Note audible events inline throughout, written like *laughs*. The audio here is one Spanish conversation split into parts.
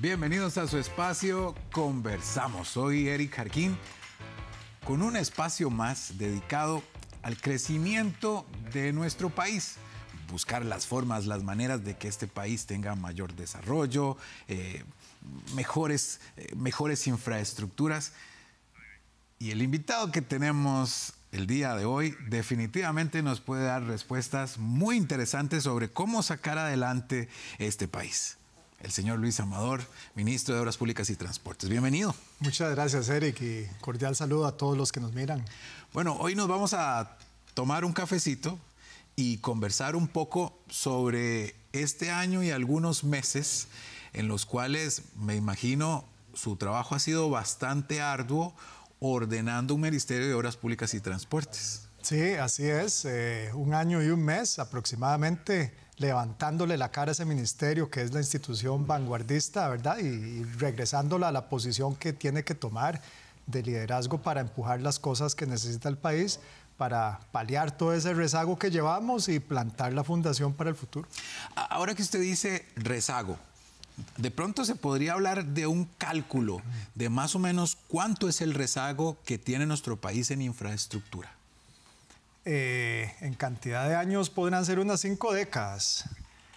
Bienvenidos a su espacio Conversamos. Soy Eric Jarquín con un espacio más dedicado al crecimiento de nuestro país. Buscar las formas, las maneras de que este país tenga mayor desarrollo, eh, mejores, eh, mejores infraestructuras. Y el invitado que tenemos el día de hoy definitivamente nos puede dar respuestas muy interesantes sobre cómo sacar adelante este país el señor Luis Amador, ministro de Obras Públicas y Transportes. Bienvenido. Muchas gracias, Eric, y cordial saludo a todos los que nos miran. Bueno, hoy nos vamos a tomar un cafecito y conversar un poco sobre este año y algunos meses en los cuales me imagino su trabajo ha sido bastante arduo ordenando un Ministerio de Obras Públicas y Transportes. Sí, así es. Eh, un año y un mes aproximadamente levantándole la cara a ese ministerio que es la institución vanguardista, ¿verdad? Y, y regresándola a la posición que tiene que tomar de liderazgo para empujar las cosas que necesita el país para paliar todo ese rezago que llevamos y plantar la fundación para el futuro. Ahora que usted dice rezago, de pronto se podría hablar de un cálculo de más o menos cuánto es el rezago que tiene nuestro país en infraestructura. Eh, en cantidad de años podrán ser unas cinco décadas.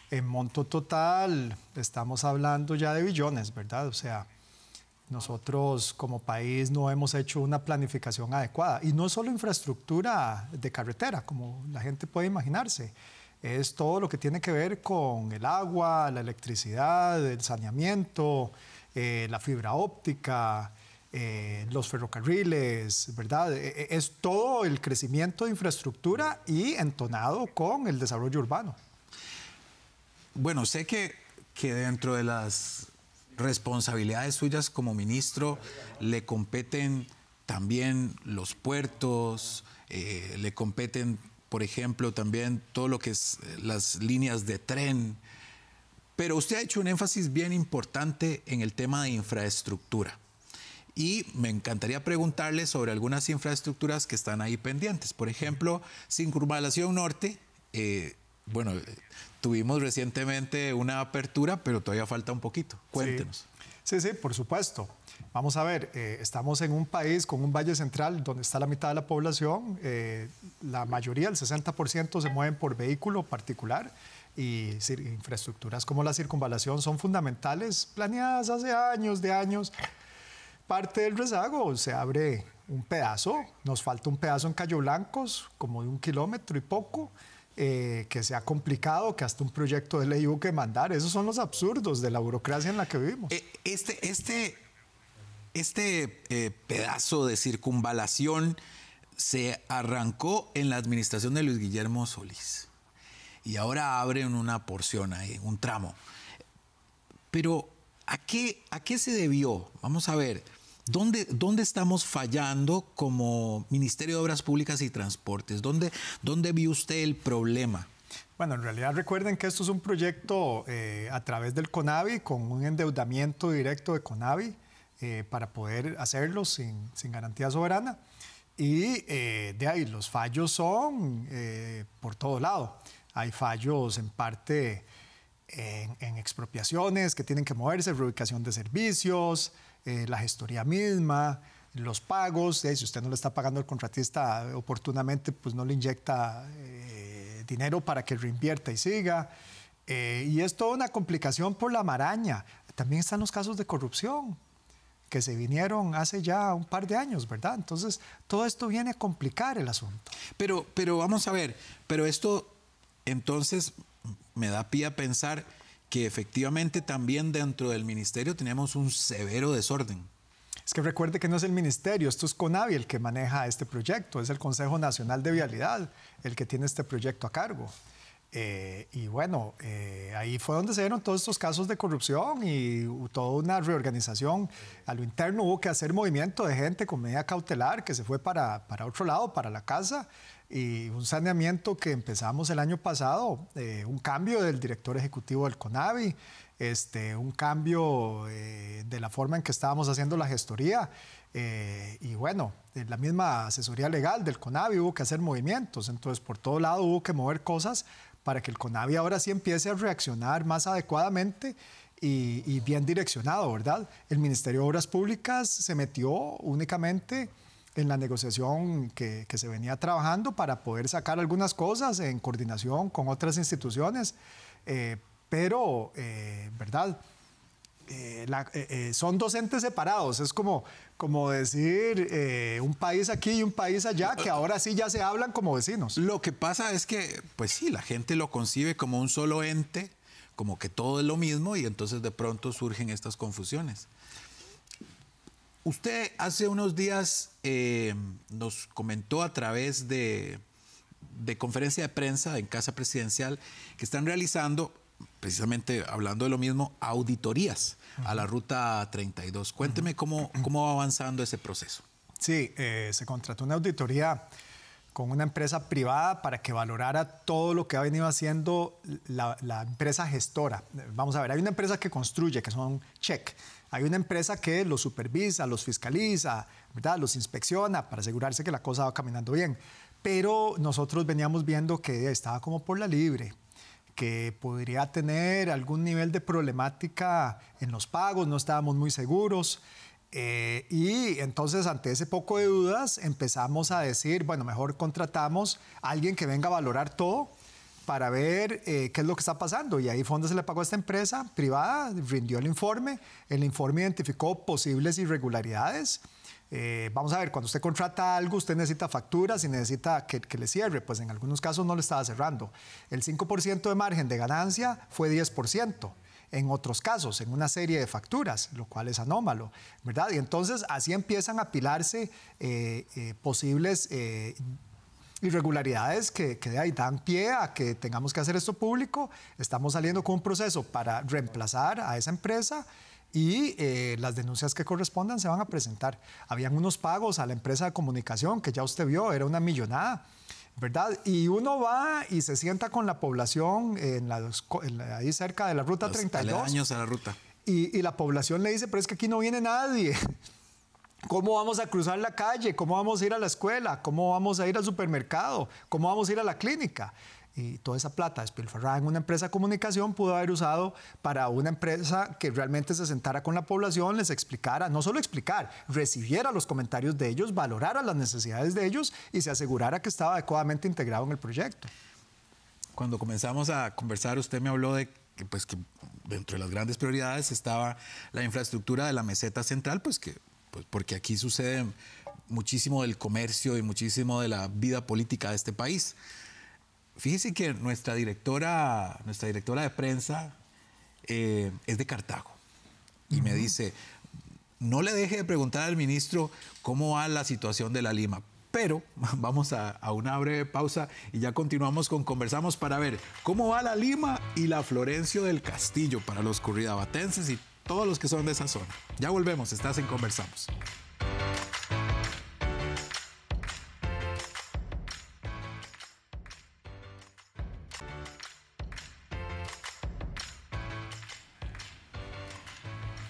En monto total estamos hablando ya de billones, ¿verdad? O sea, nosotros como país no hemos hecho una planificación adecuada. Y no solo infraestructura de carretera, como la gente puede imaginarse. Es todo lo que tiene que ver con el agua, la electricidad, el saneamiento, eh, la fibra óptica, eh, los ferrocarriles, ¿verdad? E, e, es todo el crecimiento de infraestructura y entonado con el desarrollo urbano. Bueno, sé que, que dentro de las responsabilidades suyas como ministro le competen también los puertos, eh, le competen, por ejemplo, también todo lo que es eh, las líneas de tren. Pero usted ha hecho un énfasis bien importante en el tema de infraestructura. Y me encantaría preguntarle sobre algunas infraestructuras que están ahí pendientes. Por ejemplo, Circunvalación Norte. Eh, bueno, tuvimos recientemente una apertura, pero todavía falta un poquito. Cuéntenos. Sí, sí, por supuesto. Vamos a ver, eh, estamos en un país con un valle central donde está la mitad de la población, eh, la mayoría, el 60%, se mueven por vehículo particular y infraestructuras como la circunvalación son fundamentales, planeadas hace años de años parte del rezago, se abre un pedazo, nos falta un pedazo en Cayo Blancos, como de un kilómetro y poco, eh, que sea complicado, que hasta un proyecto de ley hubo que mandar. Esos son los absurdos de la burocracia en la que vivimos. Eh, este, este, este eh, pedazo de circunvalación se arrancó en la administración de Luis Guillermo Solís y ahora abren una porción ahí, un tramo. Pero ¿A qué, a qué se debió? Vamos a ver, ¿dónde, ¿dónde estamos fallando como Ministerio de Obras Públicas y Transportes? ¿Dónde, dónde vio usted el problema? Bueno, en realidad recuerden que esto es un proyecto eh, a través del CONAVI, con un endeudamiento directo de CONAVI eh, para poder hacerlo sin, garantía soberana. Y eh, de ahí los fallos son por todo lado. Hay fallos en parte en, expropiaciones que tienen que moverse, reubicación de servicios, eh, la gestoría misma, los pagos. si usted no le está pagando al contratista oportunamente, pues no le inyecta eh, dinero para que reinvierta y siga. Eh, y es toda una complicación por la maraña. También están los casos de corrupción que se vinieron hace ya un par de años, ¿verdad? Entonces, todo esto viene a complicar el asunto. Pero, pero vamos a ver, pero esto entonces me da pie a pensar que efectivamente también dentro del ministerio tenemos un severo desorden. Es que recuerde que no es el ministerio, esto es CONAVI el que maneja este proyecto, es el Consejo Nacional de Vialidad el que tiene este proyecto a cargo. Eh, y bueno, eh, ahí fue donde se dieron todos estos casos de corrupción y toda una reorganización. A lo interno hubo que hacer movimiento de gente con medida cautelar que se fue para, para otro lado, para la casa, y un saneamiento que empezamos el año pasado, eh, un cambio del director ejecutivo del CONAVI, este, un cambio de la forma en que estábamos haciendo la gestoría. y bueno, la misma asesoría legal del CONAVI hubo que hacer movimientos, entonces por todo lado hubo que mover cosas para que el CONAVI ahora sí empiece a reaccionar más adecuadamente y, bien direccionado, ¿verdad? El Ministerio de Obras Públicas se metió únicamente en la negociación que, se venía trabajando para poder sacar algunas cosas en coordinación con otras instituciones, eh, pero, eh, ¿verdad? Eh, eh, eh, son dos entes separados. Es como, como decir un país aquí y un país allá, que ahora sí ya se hablan como vecinos. Lo que pasa es que, pues sí, la gente lo concibe como un solo ente, como que todo es lo mismo y entonces de pronto surgen estas confusiones. Usted hace unos días nos comentó a través de, de conferencia de prensa en Casa Presidencial que están realizando precisamente hablando de lo mismo, auditorías a la Ruta 32. Cuénteme cómo, va avanzando ese proceso. Sí, eh, se contrató una auditoría con una empresa privada para que valorara todo lo que ha venido haciendo la, empresa gestora. Vamos a ver, hay una empresa que construye, que son check. Hay una empresa que los supervisa, los fiscaliza, ¿verdad? los inspecciona para asegurarse que la cosa va caminando bien. Pero nosotros veníamos viendo que estaba como por la libre, que podría tener algún nivel de problemática en los pagos, no estábamos muy seguros. Eh, y entonces ante ese poco de dudas empezamos a decir, bueno, mejor contratamos a alguien que venga a valorar todo para ver eh, qué es lo que está pasando. Y ahí Fondo se le pagó a esta empresa privada, rindió el informe, el informe identificó posibles irregularidades eh, vamos a ver, cuando usted contrata algo, usted necesita facturas y necesita que, le cierre, pues en algunos casos no le estaba cerrando. El 5% de margen de ganancia fue 10% en otros casos, en una serie de facturas, lo cual es anómalo, ¿verdad? Y entonces así empiezan a apilarse eh, eh, posibles irregularidades que, que dan pie a que tengamos que hacer esto público. Estamos saliendo con un proceso para reemplazar a esa empresa y eh, las denuncias que correspondan se van a presentar. Habían unos pagos a la empresa de comunicación que ya usted vio, era una millonada. ¿Verdad? Y uno va y se sienta con la población en la, ahí cerca de la ruta Los 32. años a la ruta. Y, y la población le dice, pero es que aquí no viene nadie. ¿Cómo vamos a cruzar la calle? ¿Cómo vamos a ir a la escuela? ¿Cómo vamos a ir al supermercado? ¿Cómo vamos a ir a la clínica? Y toda esa plata despilfarrada en una empresa de comunicación pudo haber usado para una empresa que realmente se sentara con la población, les explicara, no solo explicar, recibiera los comentarios de ellos, valorara las necesidades de ellos y se asegurara que estaba adecuadamente integrado en el proyecto. Cuando comenzamos a conversar, usted me habló de que, pues, que dentro de las grandes prioridades estaba la infraestructura de la meseta central, pues que pues porque aquí sucede muchísimo del comercio y muchísimo de la vida política de este país. Fíjese que nuestra directora, nuestra directora de prensa eh, es de Cartago y me dice, no le deje de preguntar al ministro cómo va la situación de la Lima. Pero *laughs* vamos a, a, una breve pausa y ya continuamos con Conversamos para ver cómo va la Lima y la Florencio del Castillo para los curridabatenses y todos los que son de esa zona. Ya volvemos, estás en Conversamos.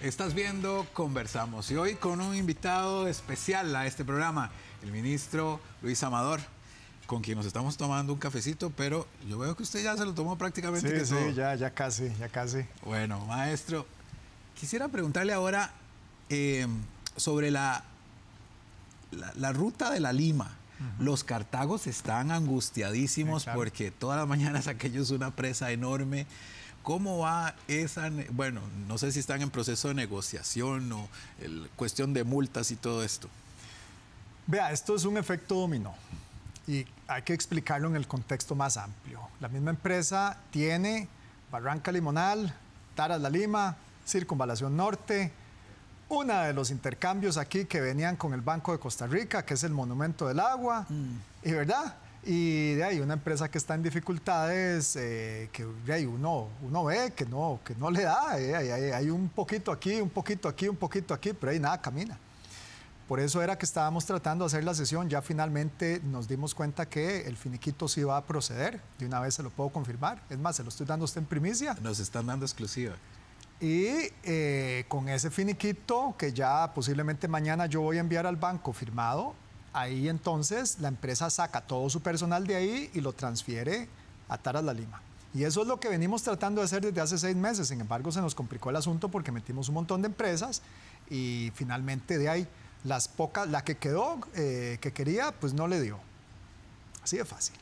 Estás viendo Conversamos y hoy con un invitado especial a este programa, el ministro Luis Amador, con quien nos estamos tomando un cafecito, pero yo veo que usted ya se lo tomó prácticamente. Sí, que sí, ya, ya casi, ya casi. Bueno, maestro, quisiera preguntarle ahora eh, sobre la, la, ruta de la Lima. Los cartagos están angustiadísimos porque todas las mañanas *laughs* aquello es una presa enorme. ¿Cómo va esa, bueno, no sé si están en proceso de negociación o cuestión de multas y todo esto? Vea, esto es un efecto dominó y hay que explicarlo en el contexto más amplio. La misma empresa tiene Barranca Limonal, Taras La Lima, Circunvalación Norte, uno de los intercambios aquí que venían con el Banco de Costa Rica, que es el Monumento del Agua, mm. y verdad, y de ahí una empresa que está en dificultades, eh, que uno, uno ve que no, que no le da, eh, hay, un poquito aquí, un poquito aquí, un poquito aquí, pero ahí nada camina. Por eso era que estábamos tratando de hacer la sesión, ya finalmente nos dimos cuenta que el finiquito sí va a proceder, de una vez se lo puedo confirmar, es más, se lo estoy dando a usted en primicia. Nos están dando exclusiva. Y eh, con ese finiquito que ya posiblemente mañana yo voy a enviar al banco firmado, Ahí entonces la empresa saca todo su personal de ahí y lo transfiere a Taras La Lima. Y eso es lo que venimos tratando de hacer desde hace seis meses. Sin embargo, se nos complicó el asunto porque metimos un montón de empresas y finalmente de ahí las pocas, la que quedó, eh, que quería, pues no le dio. Así de fácil.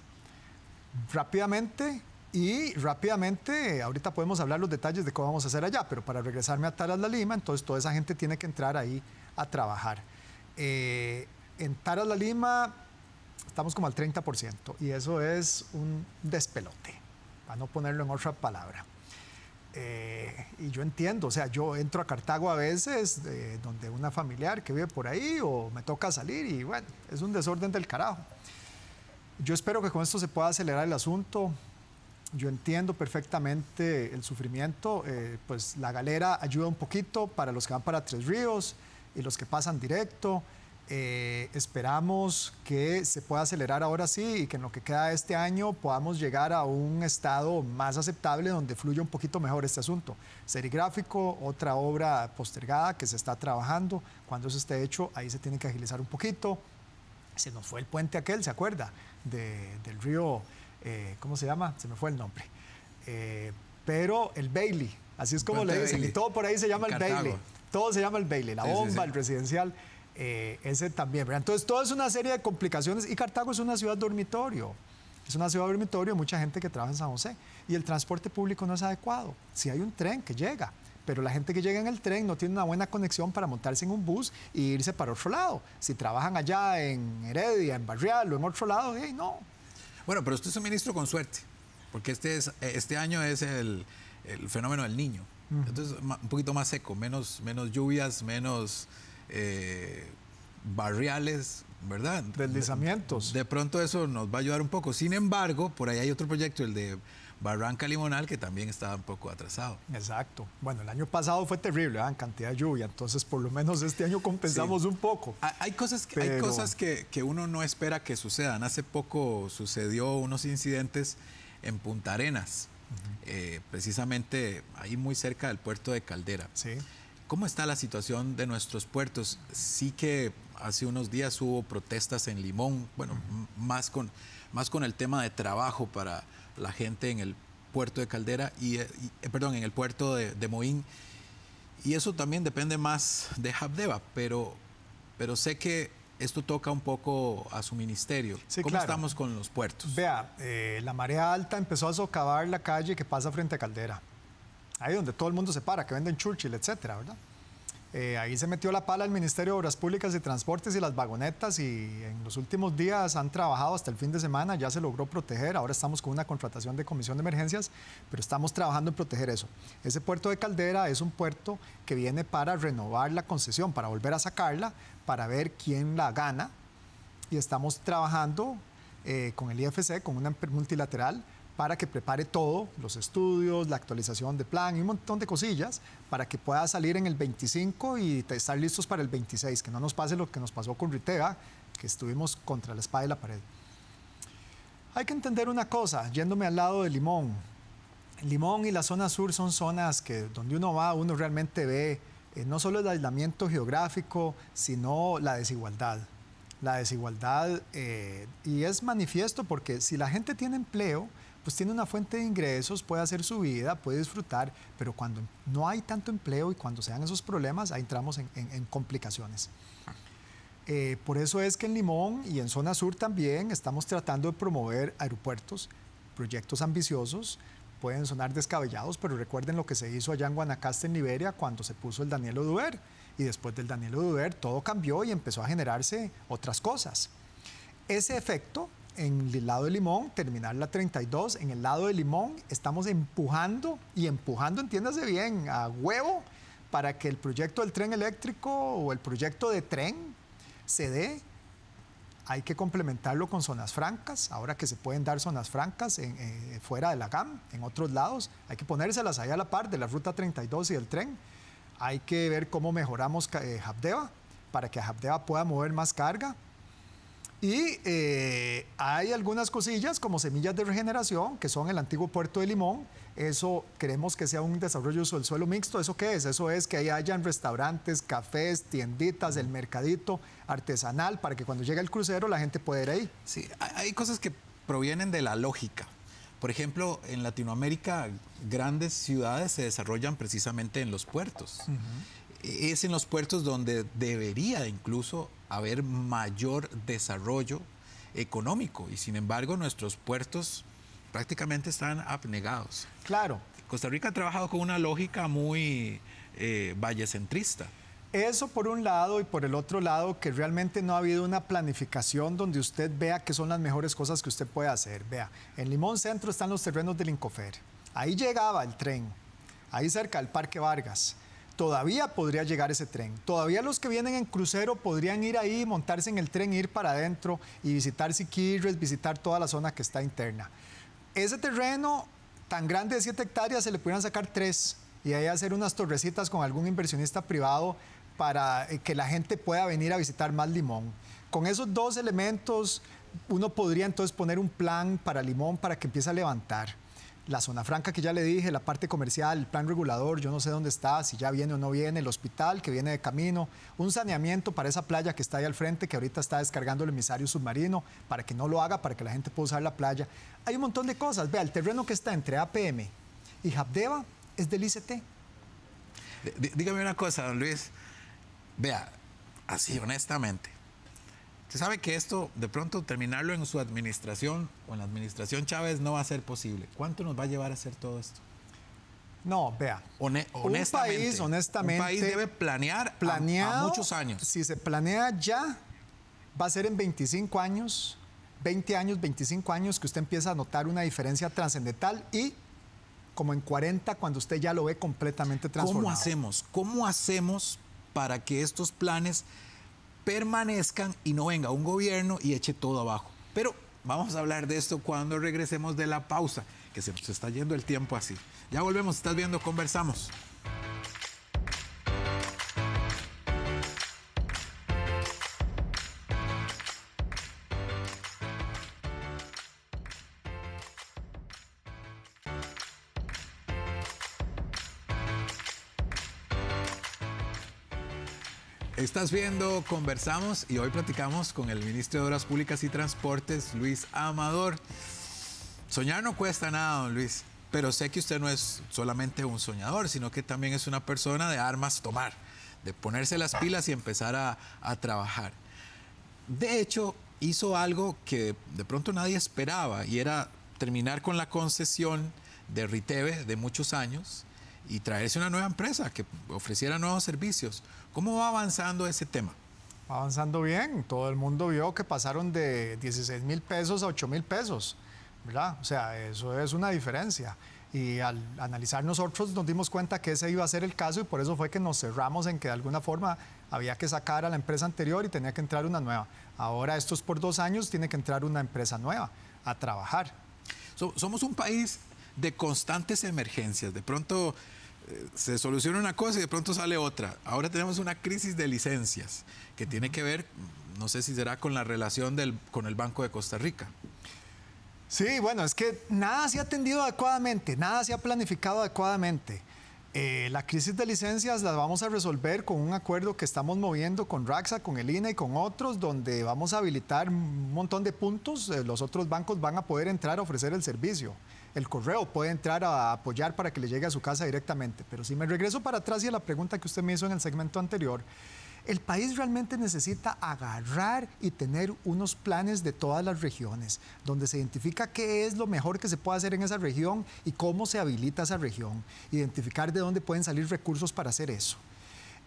Rápidamente, y rápidamente, ahorita podemos hablar los detalles de cómo vamos a hacer allá, pero para regresarme a Taras La Lima, entonces toda esa gente tiene que entrar ahí a trabajar. Eh, en Taras La Lima estamos como al 30% y eso es un despelote, para no ponerlo en otra palabra. Eh, y yo entiendo, o sea, yo entro a Cartago a veces, eh, donde una familiar que vive por ahí, o me toca salir, y bueno, es un desorden del carajo. Yo espero que con esto se pueda acelerar el asunto. Yo entiendo perfectamente el sufrimiento, eh, pues la galera ayuda un poquito para los que van para Tres Ríos y los que pasan directo. Eh, esperamos que se pueda acelerar ahora sí y que en lo que queda de este año podamos llegar a un estado más aceptable donde fluya un poquito mejor este asunto. Serigráfico, otra obra postergada que se está trabajando. Cuando eso esté hecho, ahí se tiene que agilizar un poquito. Se nos fue el puente aquel, ¿se acuerda? del río, eh, ¿cómo se llama? Se me fue el nombre. Eh, pero el Bailey, así es como le dicen. Y todo por ahí se llama el Bailey. Todo se llama el Bailey, la bomba, el residencial. Eh, ese también. ¿verdad? Entonces, todo es una serie de complicaciones y Cartago es una ciudad dormitorio. Es una ciudad dormitorio, mucha gente que trabaja en San José y el transporte público no es adecuado. Si hay un tren que llega, pero la gente que llega en el tren no tiene una buena conexión para montarse en un bus e irse para otro lado. Si trabajan allá en Heredia, en Barrial o en otro lado, no. Bueno, pero usted es un ministro con suerte, porque este, es, eh, este año es el, fenómeno del niño. Entonces, un poquito más seco, menos, menos lluvias, menos eh, barriales, ¿verdad? Deslizamientos. De, pronto eso nos va a ayudar un poco. Sin embargo, por ahí hay otro proyecto, el de Barranca Limonal, que también estaba un poco atrasado. Exacto. Bueno, el año pasado fue terrible, en cantidad de lluvia, entonces por lo menos este año compensamos un poco. Hay cosas, que, hay cosas que, uno no espera que sucedan. Hace poco sucedió unos incidentes en Punta Arenas, eh, precisamente ahí muy cerca del puerto de Caldera. Sí. ¿Cómo está la situación de nuestros puertos? Sí que hace unos días hubo protestas en Limón, bueno, más, con, más con el tema de trabajo para la gente en el puerto de Caldera y, eh, eh, perdón, en el puerto de, Moín. Y eso también depende más de Habdeba, pero, pero sé que esto toca un poco a su ministerio. ¿Cómo estamos con los puertos? Vea, eh, la marea alta empezó a socavar la calle que pasa frente a Caldera ahí donde todo el mundo se para, que venden Churchill, etcétera, ¿verdad? Eh, ahí se metió la pala el Ministerio de Obras Públicas y Transportes y las vagonetas y en los últimos días han trabajado hasta el fin de semana, ya se logró proteger, ahora estamos con una contratación de comisión de emergencias, pero estamos trabajando en proteger eso. Ese puerto de Caldera es un puerto que viene para renovar la concesión, para volver a sacarla, para ver quién la gana y estamos trabajando eh, con el IFC, con una multilateral, para que prepare todo, los estudios, la actualización de plan y un montón de cosillas, para que pueda salir en el 25 y estar listos para el 26, que no nos pase lo que nos pasó con Ritega, que estuvimos contra la espada y la pared. Hay que entender una cosa, yéndome al lado de Limón. Limón y la zona sur son zonas que donde uno va, uno realmente ve eh, no solo el aislamiento geográfico, sino la desigualdad. La desigualdad, eh, y es manifiesto porque si la gente tiene empleo, pues tiene una fuente de ingresos, puede hacer su vida, puede disfrutar, pero cuando no hay tanto empleo y cuando se dan esos problemas, ahí entramos en, complicaciones. Eh, por eso es que en Limón y en Zona Sur también estamos tratando de promover aeropuertos, proyectos ambiciosos, pueden sonar descabellados, pero recuerden lo que se hizo allá en Guanacaste, en Liberia, cuando se puso el Daniel Oduber. Y después del Daniel Oduber todo cambió y empezó a generarse otras cosas. Ese efecto en el lado de Limón, terminar la 32. En el lado de Limón estamos empujando y empujando, entiéndase bien, a huevo para que el proyecto del tren eléctrico o el proyecto de tren se dé. Hay que complementarlo con zonas francas, ahora que se pueden dar zonas francas eh, fuera de la GAM, en otros lados, hay que ponérselas ahí a la par de la Ruta 32 y del tren. Hay que ver cómo mejoramos Jabdeva eh, para que Jabdeva pueda mover más carga y eh, hay algunas cosillas como semillas de regeneración, que son el antiguo puerto de Limón. Eso creemos que sea un desarrollo del suelo mixto. ¿Eso qué es? Eso es que ahí hayan restaurantes, cafés, tienditas, el mercadito artesanal, para que cuando llegue el crucero la gente pueda ir ahí. Sí, hay cosas que provienen de la lógica. Por ejemplo, en Latinoamérica grandes ciudades se desarrollan precisamente en los puertos. Es en los puertos donde debería incluso haber mayor desarrollo económico y sin embargo nuestros puertos prácticamente están abnegados. Claro. Costa Rica ha trabajado con una lógica muy eh, vallecentrista. Eso por un lado y por el otro lado que realmente no ha habido una planificación donde usted vea que son las mejores cosas que usted puede hacer. Vea, en Limón Centro están los terrenos del Incofer. Ahí llegaba el tren, ahí cerca del Parque Vargas todavía podría llegar ese tren. Todavía los que vienen en crucero podrían ir ahí, montarse en el tren, ir para adentro y visitar Siquirres, visitar toda la zona que está interna. Ese terreno tan grande de 7 hectáreas se le pudieran sacar 3 y ahí hacer unas torrecitas con algún inversionista privado para eh, que la gente pueda venir a visitar más Limón. Con esos dos elementos uno podría entonces poner un plan para Limón para que empiece a levantar la zona franca que ya le dije, la parte comercial, el plan regulador, yo no sé dónde está, si ya viene o no viene, el hospital que viene de camino, un saneamiento para esa playa que está ahí al frente, que ahorita está descargando el emisario submarino, para que no lo haga, para que la gente pueda usar la playa. Hay un montón de cosas. Vea, el terreno que está entre APM y Habdeba es del ICT. Dígame una cosa, don Luis. Vea, así honestamente, Usted sabe que esto, de pronto, terminarlo en su administración o en la administración Chávez no va a ser posible. ¿Cuánto nos va a llevar a hacer todo esto? No, vea. un país, honestamente. Un país debe planear planear muchos años. Si se planea ya, va a ser en 25 años, 20 años, 25 años, que usted empieza a notar una diferencia trascendental y como en 40 cuando usted ya lo ve completamente transformado. ¿Cómo hacemos? ¿Cómo hacemos para que estos planes permanezcan y no venga un gobierno y eche todo abajo. Pero vamos a hablar de esto cuando regresemos de la pausa, que se nos está yendo el tiempo así. Ya volvemos, estás viendo, conversamos. estás viendo, conversamos y hoy platicamos con el ministro de Obras Públicas y Transportes, Luis Amador. Soñar no cuesta nada, don Luis, pero sé que usted no es solamente un soñador, sino que también es una persona de armas tomar, de ponerse las pilas y empezar a, a trabajar. De hecho, hizo algo que de pronto nadie esperaba y era terminar con la concesión de Riteve de muchos años y traerse una nueva empresa que ofreciera nuevos servicios. ¿Cómo va avanzando ese tema? Va avanzando bien. Todo el mundo vio que pasaron de 16 mil pesos a 8 mil pesos, ¿verdad? O sea, eso es una diferencia. Y al analizar nosotros nos dimos cuenta que ese iba a ser el caso y por eso fue que nos cerramos en que de alguna forma había que sacar a la empresa anterior y tenía que entrar una nueva. Ahora estos por dos años tiene que entrar una empresa nueva a trabajar. somos un país de constantes emergencias. De pronto eh, se soluciona una cosa y de pronto sale otra. Ahora tenemos una crisis de licencias que tiene que ver, no sé si será con la relación con el Banco de Costa Rica. Sí, bueno, es que nada se ha atendido adecuadamente, nada se ha planificado adecuadamente. Eh, la crisis de licencias la vamos a resolver con un acuerdo que estamos moviendo con Raxa, con el INA e y con otros, donde vamos a habilitar un montón de puntos. Eh, los otros bancos van a poder entrar a ofrecer el servicio el correo, puede entrar a apoyar para que le llegue a su casa directamente. Pero si me regreso para atrás y a la pregunta que usted me hizo en el segmento anterior, el país realmente necesita agarrar y tener unos planes de todas las regiones, donde se identifica qué es lo mejor que se puede hacer en esa región y cómo se habilita esa región, identificar de dónde pueden salir recursos para hacer eso.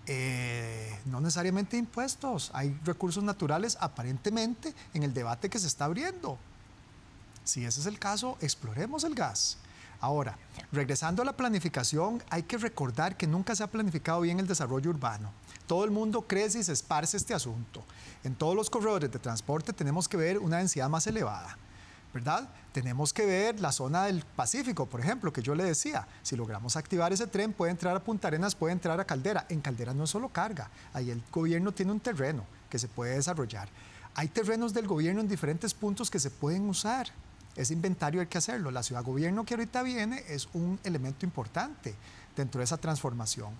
Eh, no necesariamente impuestos, hay recursos naturales aparentemente en el debate que se está abriendo. Si ese es el caso, exploremos el gas. Ahora, regresando a la planificación, hay que recordar que nunca se ha planificado bien el desarrollo urbano. Todo el mundo crece y se esparce este asunto. En todos los corredores de transporte tenemos que ver una densidad más elevada. ¿verdad? Tenemos que ver la zona del Pacífico, por ejemplo, que yo le decía, si logramos activar ese tren puede entrar a Punta Arenas, puede entrar a Caldera. En Caldera no es solo carga, ahí el gobierno tiene un terreno que se puede desarrollar. Hay terrenos del gobierno en diferentes puntos que se pueden usar ese inventario hay que hacerlo. La ciudad gobierno que ahorita viene es un elemento importante dentro de esa transformación.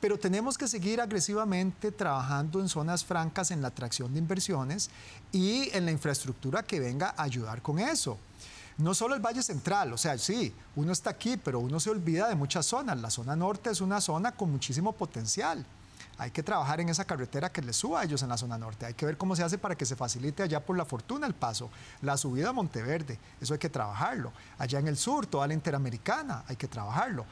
Pero tenemos que seguir agresivamente trabajando en zonas francas, en la atracción de inversiones y en la infraestructura que venga a ayudar con eso. No solo el Valle Central, o sea, sí, uno está aquí, pero uno se olvida de muchas zonas. La zona norte es una zona con muchísimo potencial hay que trabajar en esa carretera que les suba a ellos en la zona norte. Hay que ver cómo se hace para que se facilite allá por la fortuna el paso, la subida a Monteverde, eso hay que trabajarlo. Allá en el sur, toda la interamericana, hay que trabajarlo.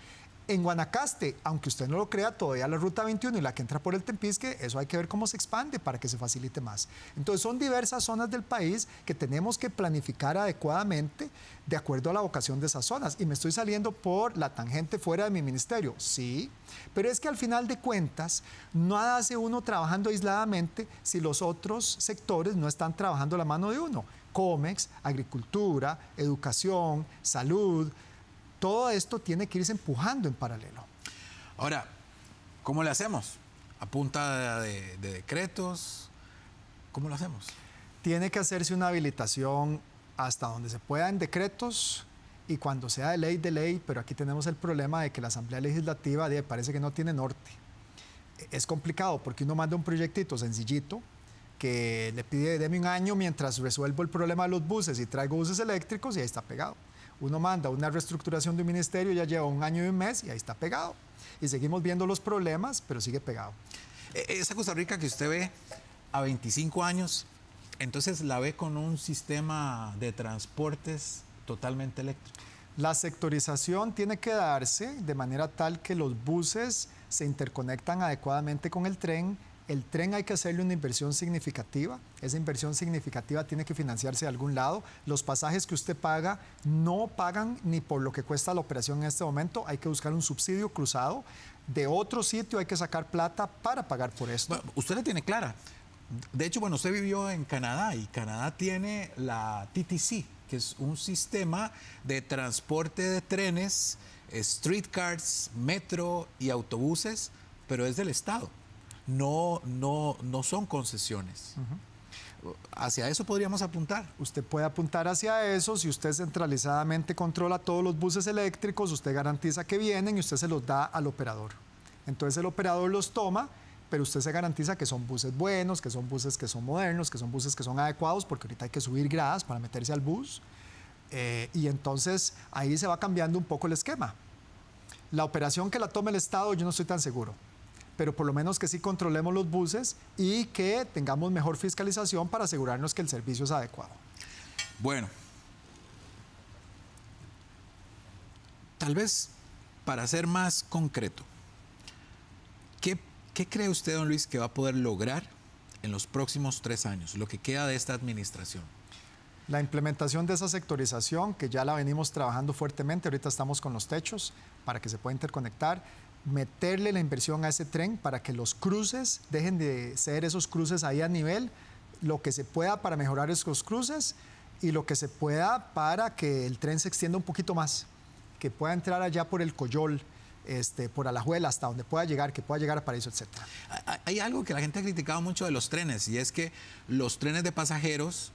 En Guanacaste, aunque usted no lo crea, todavía la ruta 21 y la que entra por el Tempisque, eso hay que ver cómo se expande para que se facilite más. Entonces, son diversas zonas del país que tenemos que planificar adecuadamente de acuerdo a la vocación de esas zonas. Y me estoy saliendo por la tangente fuera de mi ministerio, sí, pero es que al final de cuentas, nada hace uno trabajando aisladamente si los otros sectores no están trabajando la mano de uno. COMEX, agricultura, educación, salud, todo esto tiene que irse empujando en paralelo. Ahora, ¿cómo le hacemos? ¿A punta de, decretos? ¿Cómo lo hacemos? Tiene que hacerse una habilitación hasta donde se pueda en decretos, y cuando sea de ley, de ley, pero aquí tenemos el problema de que la Asamblea Legislativa parece que no tiene norte. Es complicado porque uno manda un proyectito sencillito que le pide, deme un año mientras resuelvo el problema de los buses y traigo buses eléctricos y ahí está pegado. Uno manda una reestructuración de un ministerio, ya lleva un año y un mes y ahí está pegado. Y seguimos viendo los problemas, pero sigue pegado. E-, esa Costa Rica que usted ve a 25 años, entonces la ve con un sistema de transportes totalmente eléctrico. La sectorización tiene que darse de manera tal que los buses se interconectan adecuadamente con el tren, el tren hay que hacerle una inversión significativa. Esa inversión significativa tiene que financiarse de algún lado. Los pasajes que usted paga no pagan ni por lo que cuesta la operación en este momento. Hay que buscar un subsidio cruzado. De otro sitio hay que sacar plata para pagar por esto. usted la tiene clara. De hecho, bueno, usted vivió en Canadá y Canadá tiene la TTC, que es un sistema de transporte de trenes, streetcars, metro y autobuses, pero es del Estado no, no, no son concesiones. hacia eso podríamos apuntar. Usted puede apuntar hacia eso, si usted centralizadamente controla todos los buses eléctricos, usted garantiza que vienen y usted se los da al operador. Entonces el operador los toma, pero usted se garantiza que son buses buenos, que son buses que son modernos, que son buses que son adecuados, porque ahorita hay que subir gradas para meterse al bus. Eh, y entonces ahí se va cambiando un poco el esquema. La operación que la tome el Estado yo no estoy tan seguro pero por lo menos que sí controlemos los buses y que tengamos mejor fiscalización para asegurarnos que el servicio es adecuado. Bueno, tal vez para ser más concreto, ¿qué, cree usted, don Luis, que va a poder lograr en los próximos tres años, lo que queda de esta administración? La implementación de esa sectorización, que ya la venimos trabajando fuertemente, ahorita estamos con los techos para que se pueda interconectar, meterle la inversión a ese tren para que los cruces dejen de ser esos cruces ahí a nivel, lo que se pueda para mejorar esos cruces y lo que se pueda para que el tren se extienda un poquito más, que pueda entrar allá por el Coyol. Este, por Alajuela hasta donde pueda llegar, que pueda llegar a Paraíso, etc. Hay algo que la gente ha criticado mucho de los trenes y es que los trenes de pasajeros,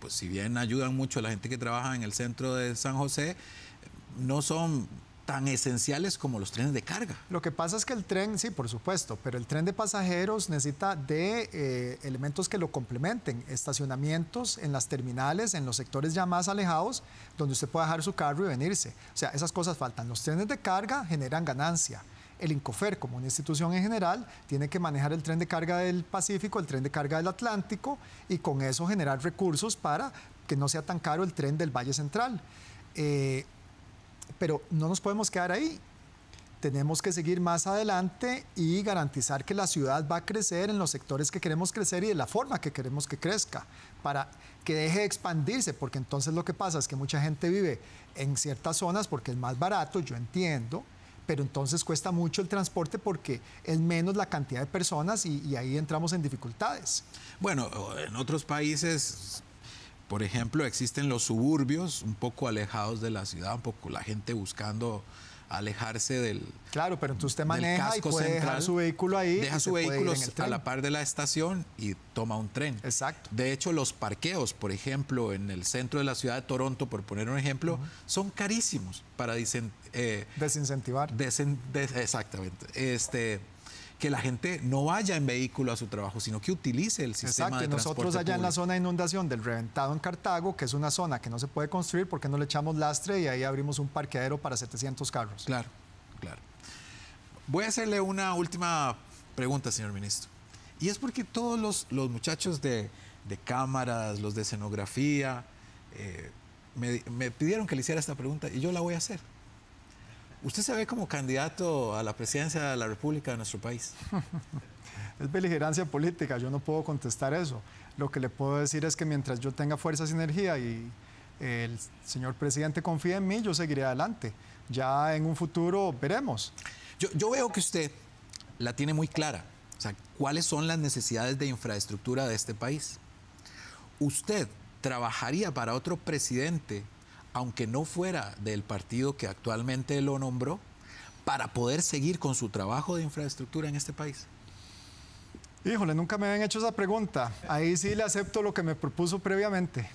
pues si bien ayudan mucho a la gente que trabaja en el centro de San José, no son tan esenciales como los trenes de carga. Lo que pasa es que el tren, sí, por supuesto, pero el tren de pasajeros necesita de eh, elementos que lo complementen, estacionamientos en las terminales, en los sectores ya más alejados, donde usted pueda dejar su carro y venirse. O sea, esas cosas faltan. Los trenes de carga generan ganancia. El Incofer, como una institución en general, tiene que manejar el tren de carga del Pacífico, el tren de carga del Atlántico y con eso generar recursos para que no sea tan caro el tren del Valle Central. Eh, pero no nos podemos quedar ahí. Tenemos que seguir más adelante y garantizar que la ciudad va a crecer en los sectores que queremos crecer y de la forma que queremos que crezca, para que deje de expandirse, porque entonces lo que pasa es que mucha gente vive en ciertas zonas porque es más barato, yo entiendo, pero entonces cuesta mucho el transporte porque es menos la cantidad de personas y, y, ahí entramos en dificultades. Bueno, en otros países por ejemplo, existen los suburbios un poco alejados de la ciudad, un poco la gente buscando alejarse del claro pero entonces usted maneja y puede su vehículo ahí deja su vehículo a la par de la estación y toma un tren exacto de hecho los parqueos por ejemplo en el centro de la ciudad de Toronto por poner un ejemplo son carísimos para eh, desincentivar exactamente este que la gente no vaya en vehículo a su trabajo, sino que utilice el sistema de transporte nosotros allá en la zona de inundación del Reventado en Cartago, que es una zona que no se puede construir porque no le echamos lastre y ahí abrimos un parqueadero para 700 carros. Claro, claro. Voy a hacerle una última pregunta, señor ministro. Y es porque todos los, los muchachos de, cámaras, los de escenografía, eh, me pidieron que le hiciera esta pregunta y yo la voy a hacer. ¿Usted se ve como candidato a la presidencia de la República de nuestro país? *laughs* es beligerancia política, yo no puedo contestar eso. Lo que le puedo decir es que mientras yo tenga fuerzas y energía y el señor presidente confía en mí, yo seguiré adelante. Ya en un futuro veremos. Yo, yo veo que usted la tiene muy clara. O sea, ¿cuáles son las necesidades de infraestructura de este país? ¿Usted trabajaría para otro presidente aunque no fuera del partido que actualmente lo nombró, para poder seguir con su trabajo de infraestructura en este país? Híjole, nunca me habían hecho esa pregunta. Ahí sí le acepto lo que me propuso previamente. *laughs*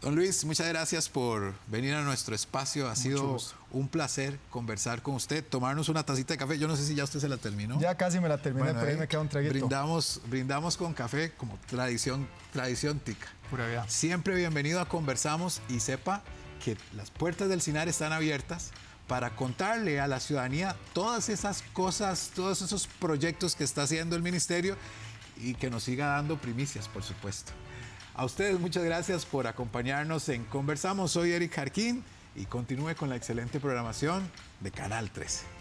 Don Luis, muchas gracias por venir a nuestro espacio. Ha sido un placer conversar con usted, tomarnos una tacita de café. Yo no sé si ya usted se la terminó. Ya casi me la terminé, pero ahí me queda un traguito. Brindamos, brindamos con café como tradición, tradición tica. Pura vida. Siempre bienvenido a Conversamos y sepa que las puertas del CINAR están abiertas para contarle a la ciudadanía todas esas cosas, todos esos proyectos que está haciendo el ministerio y que nos siga dando primicias, por supuesto. A ustedes muchas gracias por acompañarnos en Conversamos. Soy Eric Jarquín y continúe con la excelente programación de Canal 13.